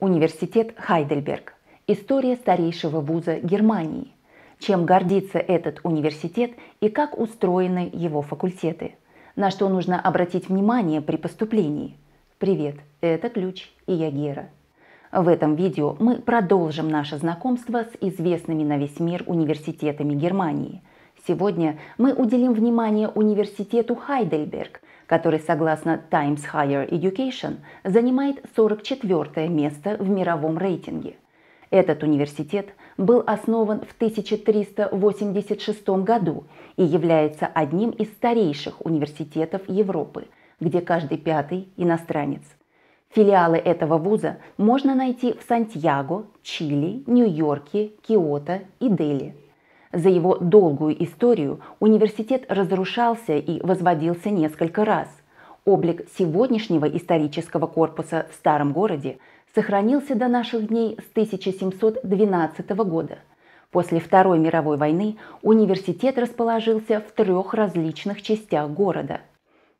Университет Хайдельберг. История старейшего вуза Германии. Чем гордится этот университет и как устроены его факультеты. На что нужно обратить внимание при поступлении. Привет, это Ключ и я Гера. В этом видео мы продолжим наше знакомство с известными на весь мир университетами Германии. Сегодня мы уделим внимание университету Хайдельберг – который, согласно Times Higher Education, занимает 44 место в мировом рейтинге. Этот университет был основан в 1386 году и является одним из старейших университетов Европы, где каждый пятый иностранец. Филиалы этого вуза можно найти в Сантьяго, Чили, Нью-Йорке, Киото и Дели. За его долгую историю университет разрушался и возводился несколько раз. Облик сегодняшнего исторического корпуса в старом городе сохранился до наших дней с 1712 года. После Второй мировой войны университет расположился в трех различных частях города.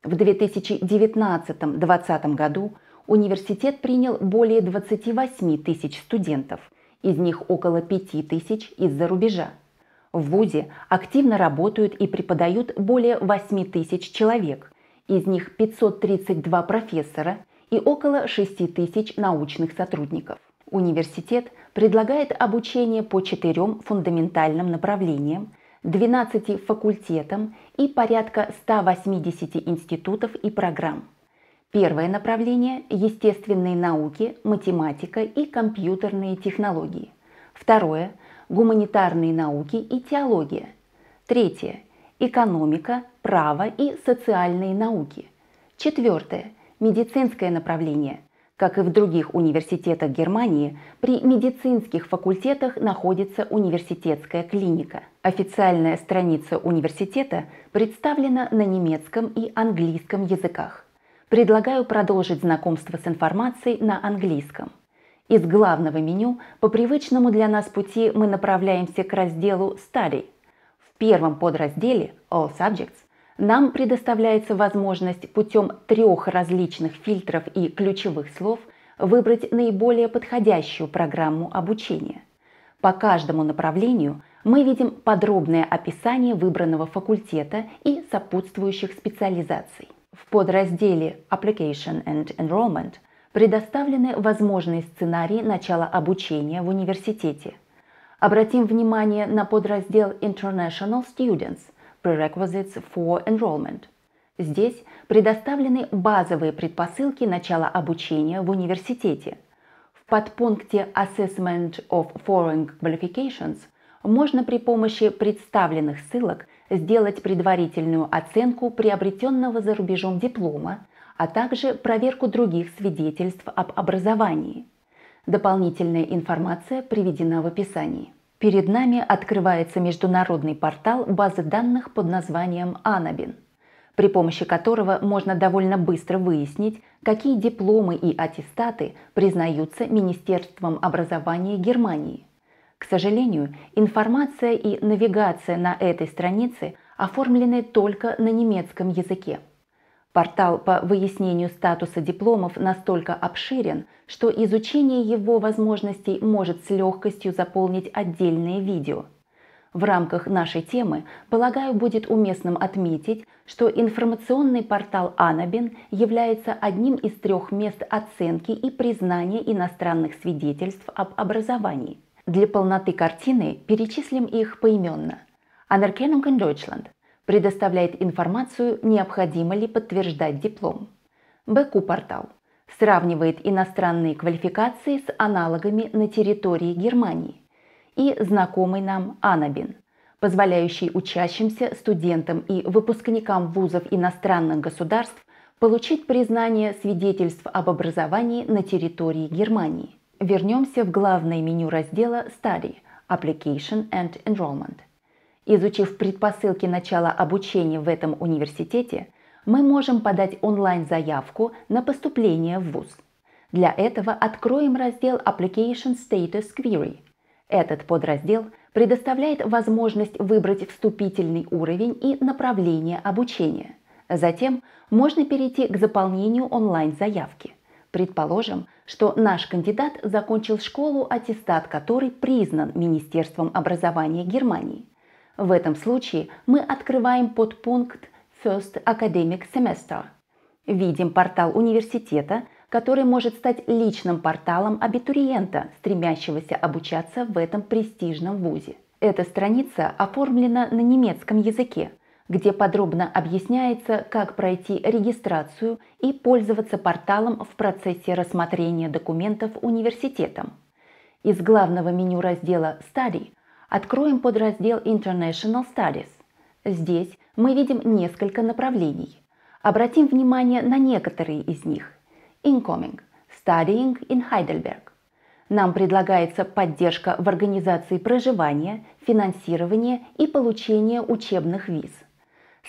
В 2019-2020 году университет принял более 28 тысяч студентов, из них около 5 тысяч из-за рубежа. В ВУЗе активно работают и преподают более 8 тысяч человек, из них 532 профессора и около 6 тысяч научных сотрудников. Университет предлагает обучение по четырем фундаментальным направлениям, 12 факультетам и порядка 180 институтов и программ. Первое направление – естественные науки, математика и компьютерные технологии. Второе гуманитарные науки и теология. Третье – экономика, право и социальные науки. Четвертое – медицинское направление. Как и в других университетах Германии, при медицинских факультетах находится университетская клиника. Официальная страница университета представлена на немецком и английском языках. Предлагаю продолжить знакомство с информацией на английском. Из главного меню по привычному для нас пути мы направляемся к разделу «Study». В первом подразделе «All Subjects» нам предоставляется возможность путем трех различных фильтров и ключевых слов выбрать наиболее подходящую программу обучения. По каждому направлению мы видим подробное описание выбранного факультета и сопутствующих специализаций. В подразделе Application and Enrollment – Предоставлены возможные сценарии начала обучения в университете. Обратим внимание на подраздел International Students – Prerequisites for Enrollment. Здесь предоставлены базовые предпосылки начала обучения в университете. В подпункте Assessment of Foreign Qualifications можно при помощи представленных ссылок сделать предварительную оценку приобретенного за рубежом диплома, а также проверку других свидетельств об образовании. Дополнительная информация приведена в описании. Перед нами открывается международный портал базы данных под названием «Анабин», при помощи которого можно довольно быстро выяснить, какие дипломы и аттестаты признаются Министерством образования Германии. К сожалению, информация и навигация на этой странице оформлены только на немецком языке – Портал по выяснению статуса дипломов настолько обширен, что изучение его возможностей может с легкостью заполнить отдельные видео. В рамках нашей темы, полагаю, будет уместным отметить, что информационный портал «Анабин» является одним из трех мест оценки и признания иностранных свидетельств об образовании. Для полноты картины перечислим их поименно. Anerkennung in Deutschland – предоставляет информацию, необходимо ли подтверждать диплом. БК портал сравнивает иностранные квалификации с аналогами на территории Германии и знакомый нам Анабин, позволяющий учащимся, студентам и выпускникам вузов иностранных государств получить признание свидетельств об образовании на территории Германии. Вернемся в главное меню раздела «Study» – Application and Enrollment. Изучив предпосылки начала обучения в этом университете, мы можем подать онлайн-заявку на поступление в ВУЗ. Для этого откроем раздел Application Status Query. Этот подраздел предоставляет возможность выбрать вступительный уровень и направление обучения. Затем можно перейти к заполнению онлайн-заявки. Предположим, что наш кандидат закончил школу, аттестат которой признан Министерством образования Германии – в этом случае мы открываем подпункт First Academic Semester. Видим портал университета, который может стать личным порталом абитуриента, стремящегося обучаться в этом престижном вузе. Эта страница оформлена на немецком языке, где подробно объясняется, как пройти регистрацию и пользоваться порталом в процессе рассмотрения документов университетом. Из главного меню раздела «Study» Откроем подраздел International Studies. Здесь мы видим несколько направлений. Обратим внимание на некоторые из них. Incoming – Studying in Heidelberg. Нам предлагается поддержка в организации проживания, финансирования и получения учебных виз.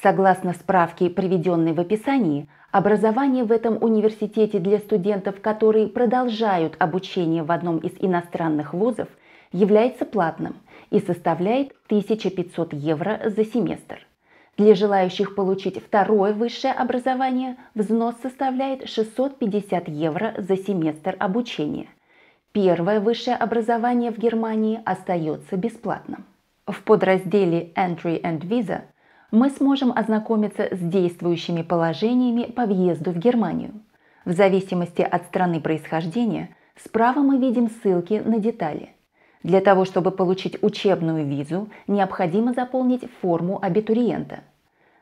Согласно справке, приведенной в описании, образование в этом университете для студентов, которые продолжают обучение в одном из иностранных вузов – является платным и составляет 1500 евро за семестр. Для желающих получить второе высшее образование взнос составляет 650 евро за семестр обучения. Первое высшее образование в Германии остается бесплатным. В подразделе Entry and Visa мы сможем ознакомиться с действующими положениями по въезду в Германию. В зависимости от страны происхождения справа мы видим ссылки на детали – для того, чтобы получить учебную визу, необходимо заполнить форму абитуриента.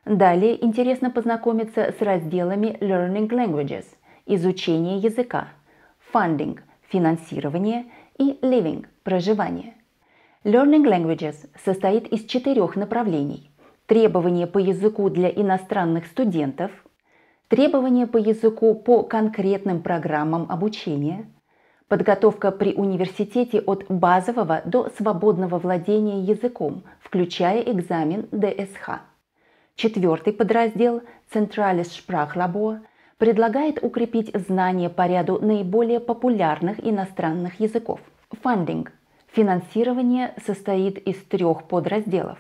Далее интересно познакомиться с разделами Learning Languages – изучение языка, Funding – финансирование и Living – проживание. Learning Languages состоит из четырех направлений. Требования по языку для иностранных студентов, требования по языку по конкретным программам обучения – Подготовка при университете от базового до свободного владения языком, включая экзамен ДСХ. Четвертый подраздел Centralis Sprachlabor предлагает укрепить знания по ряду наиболее популярных иностранных языков. Funding финансирование состоит из трех подразделов.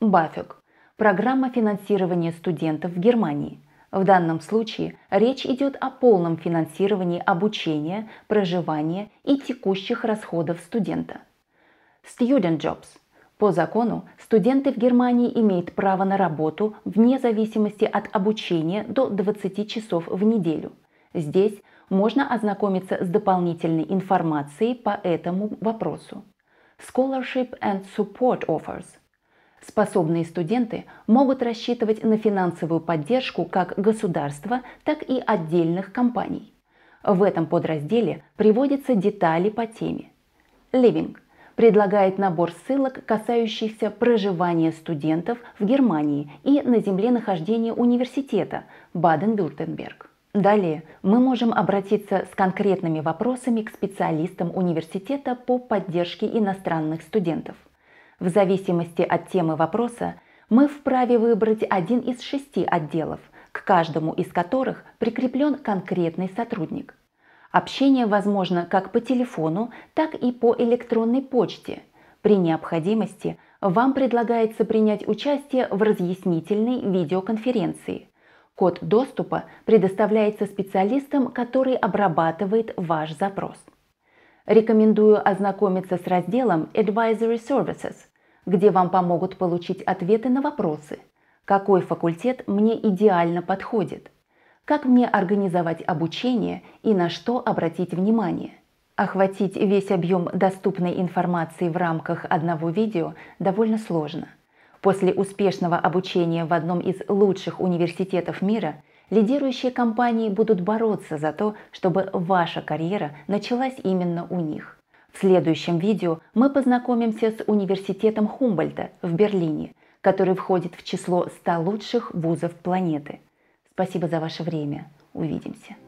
BAföG программа финансирования студентов в Германии – в данном случае речь идет о полном финансировании обучения, проживания и текущих расходов студента. Student Jobs. По закону студенты в Германии имеют право на работу вне зависимости от обучения до 20 часов в неделю. Здесь можно ознакомиться с дополнительной информацией по этому вопросу. Scholarship and Support Offers – Способные студенты могут рассчитывать на финансовую поддержку как государства, так и отдельных компаний. В этом подразделе приводятся детали по теме. Living предлагает набор ссылок, касающихся проживания студентов в Германии и на земле нахождения университета Баден-Вюртенберг. Далее мы можем обратиться с конкретными вопросами к специалистам университета по поддержке иностранных студентов. В зависимости от темы вопроса мы вправе выбрать один из шести отделов, к каждому из которых прикреплен конкретный сотрудник. Общение возможно как по телефону, так и по электронной почте. При необходимости вам предлагается принять участие в разъяснительной видеоконференции. Код доступа предоставляется специалистам, который обрабатывает ваш запрос. Рекомендую ознакомиться с разделом Advisory Services, где вам помогут получить ответы на вопросы. Какой факультет мне идеально подходит? Как мне организовать обучение и на что обратить внимание? Охватить весь объем доступной информации в рамках одного видео довольно сложно. После успешного обучения в одном из лучших университетов мира лидирующие компании будут бороться за то, чтобы ваша карьера началась именно у них. В следующем видео мы познакомимся с университетом Хумбольта в Берлине, который входит в число 100 лучших вузов планеты. Спасибо за ваше время. Увидимся.